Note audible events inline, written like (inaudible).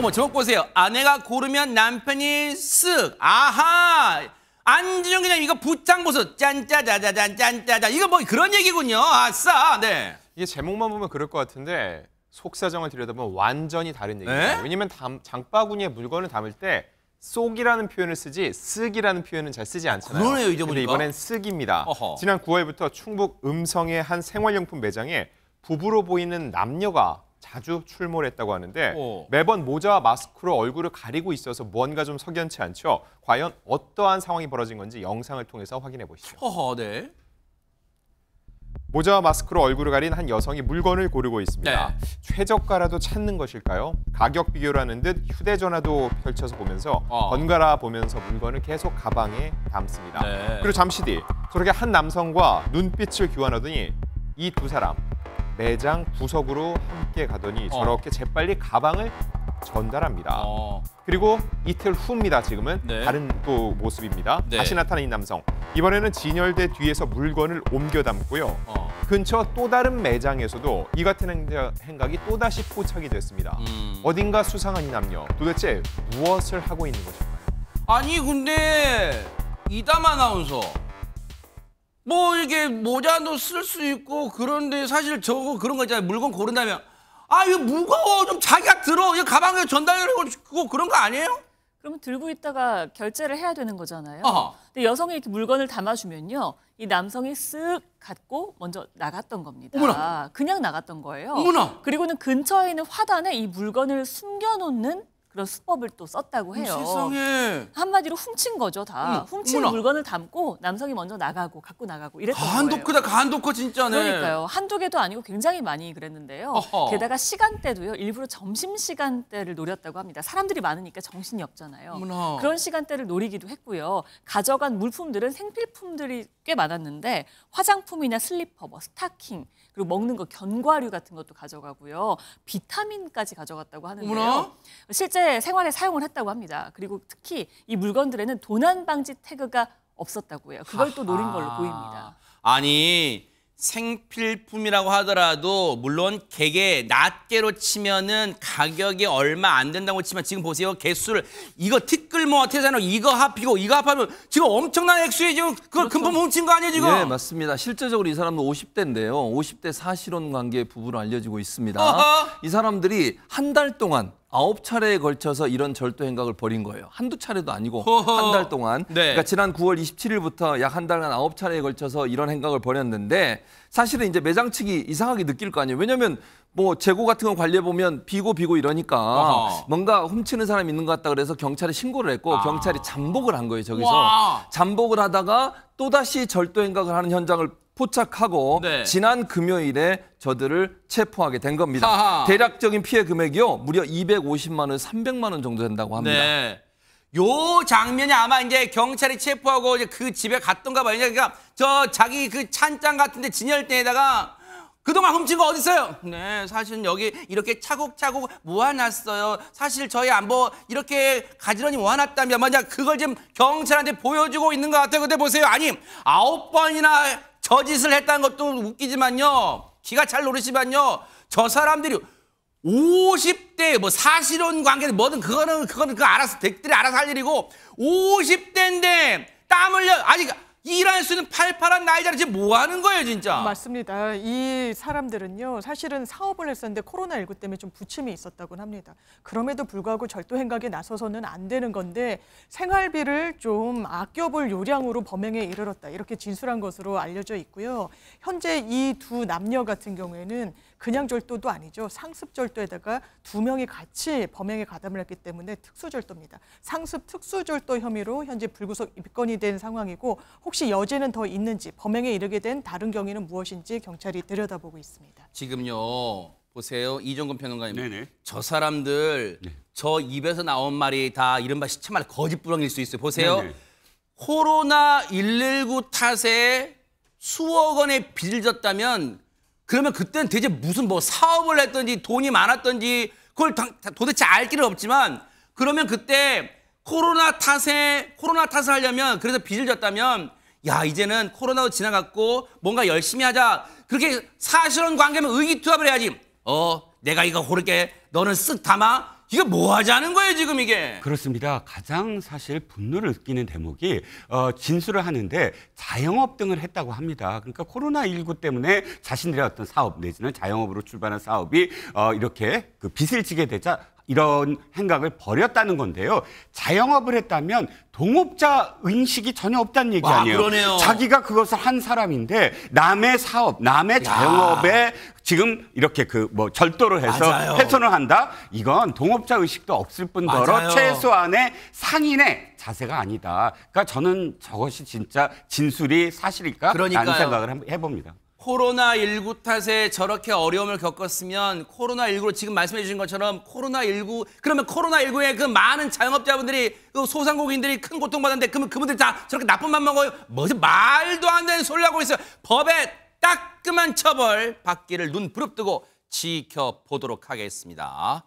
어머 제목 보세요. 아내가 고르면 남편이 쓱. 아하. 안지영 그냥 이거 부장보수 짠짜자자잔 짠짜자 이거 뭐 그런 얘기군요. 아싸. 네. 이게 제목만 보면 그럴 것 같은데 속사정을 들여다보면 완전히 다른 얘기예요. 네? 왜냐면 담, 장바구니에 물건을 담을 때 쏙이라는 표현을 쓰지 쓱이라는 표현은 잘 쓰지 않잖아요. 그러네요, 이제 보니까. 이번엔 쓱입니다. 어허. 지난 9월부터 충북 음성의 한 생활용품 매장에 부부로 보이는 남녀가 자주 출몰했다고 하는데 오. 어. 매번 모자와 마스크로 얼굴을 가리고 있어서 뭔가 좀 석연치 않죠. 과연 어떠한 상황이 벌어진 건지 영상을 통해서 확인해 보시죠. 허허, 네. 모자와 마스크로 얼굴을 가린 한 여성이 물건을 고르고 있습니다. 네. 최저가라도 찾는 것일까요? 가격 비교라는 듯 휴대전화도 펼쳐서 보면서 어. 번갈아 보면서 물건을 계속 가방에 담습니다. 네. 그리고 잠시 뒤 저렇게 한 남성과 눈빛을 교환하더니 이 두 사람 매장 구석으로 함께 가더니 어. 저렇게 재빨리 가방을 전달합니다. 어. 그리고 이틀 후입니다. 지금은 네. 다른 또 모습입니다. 네. 다시 나타난 이 남성. 이번에는 진열대 뒤에서 물건을 옮겨 담고요. 어. 근처 또 다른 매장에서도 이 같은 행각이 또다시 포착이 됐습니다. 음. 어딘가 수상한 이 남녀. 도대체 무엇을 하고 있는 것일까요? 아니 근데 이담 아나운서 뭐 이게 모자도 쓸 수 있고 그런데 사실 저거 그런 거 있잖아요. 물건 고른다면 아 이거 무거워 좀 자기가 들어 이 가방에 전달해고 그런 거 아니에요? 그러 들고 있다가 결제를 해야 되는 거잖아요. 어허. 근데 여성이 이렇게 물건을 담아주면요, 이 남성이 쓱 갖고 먼저 나갔던 겁니다. 어머나. 그냥 나갔던 거예요. 어머나. 그리고는 근처에 있는 화단에 이 물건을 숨겨놓는 그런 수법을 또 썼다고 음, 해요. 세상에. 한마디로 훔친 거죠, 다. 음, 훔친 어머나. 물건을 담고 남성이 먼저 나가고 갖고 나가고 이랬던 거예요. 간독거다, 간독거 진짜네. 그러니까요. 한두 개도 아니고 굉장히 많이 그랬는데요. 어허. 게다가 시간대도요. 일부러 점심 시간대를 노렸다고 합니다. 사람들이 많으니까 정신이 없잖아요. 어머나. 그런 시간대를 노리기도 했고요. 가져간 물품들은 생필품들이 꽤 많았는데 화장품이나 슬리퍼, 뭐 스타킹, 그리고 먹는 거 견과류 같은 것도 가져가고요. 비타민까지 가져갔다고 하는데요. 어머나. 실제 생활에 사용을 했다고 합니다. 그리고 특히 이 물건들에는 도난 방지 태그가 없었다고 해요. 그걸 또 노린 걸로 아. 보입니다. 아니 생필품이라고 하더라도 물론 개개 낱개로 치면은 가격이 얼마 안 된다고 치면 지금 보세요 개수를 이거 티끌 모아 태산으 이거 합히고 이거 합하면 지금 엄청난 액수에 지금 그걸 그렇죠. 금품 훔친 거 아니에요 지금? 네 맞습니다. 실제적으로 이 사람도 50대인데요. 50대 사실혼 관계 부부로 알려지고 있습니다. 어허. 이 사람들이 한 달 동안 아홉 차례에 걸쳐서 이런 절도 행각을 벌인 거예요. 한두 차례도 아니고 (laughs) 한 달 동안. 네. 그러니까 지난 9월 27일부터 약 한 달간 아홉 차례에 걸쳐서 이런 행각을 벌였는데 사실은 이제 매장 측이 이상하게 느낄 거 아니에요. 왜냐면 뭐 재고 같은 거 관리해 보면 비고 비고 이러니까 어허. 뭔가 훔치는 사람 있는 것 같다 그래서 경찰에 신고를 했고 아. 경찰이 잠복을 한 거예요 저기서 와. 잠복을 하다가 또 다시 절도 행각을 하는 현장을 포착하고 네. 지난 금요일에 저들을 체포하게 된 겁니다. 하하. 대략적인 피해 금액이요 무려 250만 원, 300만 원 정도 된다고 합니다. 네. 요 장면이 아마 이제 경찰이 체포하고 이제 그 집에 갔던가 봐요. 그러니까 저 자기 그 찬장 같은데 진열대에다가 그동안 훔친 거 어디 어요 네, 사실은 여기 이렇게 차곡차곡 모아놨어요. 사실 저희 안보 이렇게 가지런히 모아놨다면 만약 그걸 지금 경찰한테 보여주고 있는 것 같아요. 근데 보세요. 아니, 아홉 번이나 저짓을 했다는 것도 웃기지만요. 기가 잘노르지만요저 사람들이 50대 뭐 사실혼 관계 뭐든 그거는 그거는 그 알아서 댁들이 알아서 할 일이고 50대인데 땀 흘려 아직 일할 수 있는 팔팔한 나이자를 지금 뭐 하는 거예요, 진짜? 맞습니다. 이 사람들은요, 사실은 사업을 했었는데 코로나19 때문에 좀 부침이 있었다고 합니다. 그럼에도 불구하고 절도 행각에 나서서는 안 되는 건데 생활비를 좀 아껴볼 요량으로 범행에 이르렀다. 이렇게 진술한 것으로 알려져 있고요. 현재 이 두 남녀 같은 경우에는 그냥 절도도 아니죠. 상습 절도에다가 두 명이 같이 범행에 가담을 했기 때문에 특수 절도입니다. 상습 특수 절도 혐의로 현재 불구속 입건이 된 상황이고 혹시 여지는 더 있는지 범행에 이르게 된 다른 경위는 무엇인지 경찰이 들여다보고 있습니다. 지금요. 보세요. 이종근 평론가님. 네네. 저 사람들 네. 저 입에서 나온 말이 다 이른바 시체말 거짓부렁일 수 있어요. 보세요. 네네. 코로나 119 탓에 수억 원의 빚을 졌다면 그러면 그때는 대체 무슨 뭐 사업을 했던지 돈이 많았던지 그걸 다, 도대체 알 길은 없지만 그러면 그때 코로나 탓에 코로나 탓을 하려면 그래서 빚을 졌다면 야 이제는 코로나도 지나갔고 뭔가 열심히 하자. 그렇게 사실은 관계면 의기투합을 해야지. 어 내가 이거 고르게 너는 쓱 담아. 이게 뭐 하자는 거예요, 지금 이게? 그렇습니다. 가장 사실 분노를 느끼는 대목이 어, 진술을 하는데 자영업 등을 했다고 합니다. 그러니까 코로나19 때문에 자신들의 어떤 사업 내지는 자영업으로 출발한 사업이 어, 이렇게 그 빚을 지게 되자 이런 생각을 버렸다는 건데요. 자영업을 했다면 동업자 의식이 전혀 없다는 얘기 와, 아니에요. 그러네요. 자기가 그것을 한 사람인데 남의 사업, 남의 야. 자영업에 지금 이렇게 그 뭐 절도를 해서 맞아요. 훼손을 한다? 이건 동업자 의식도 없을 뿐더러 맞아요. 최소한의 상인의 자세가 아니다. 그러니까 저는 저것이 진짜 진술이 사실일까라는 생각을 해봅니다. 코로나19 탓에 저렇게 어려움을 겪었으면 코로나19로 지금 말씀해 주신 것처럼 코로나19 그러면 코로나19에 그 많은 자영업자분들이 그 소상공인들이 큰 고통받았는데 그러면 그분들 다 저렇게 나쁜 맘 먹어요. 뭐지 말도 안 되는 소리 를 하고 있어요. 법에 따끔한 처벌 받기를 눈 부릅뜨고 지켜보도록 하겠습니다.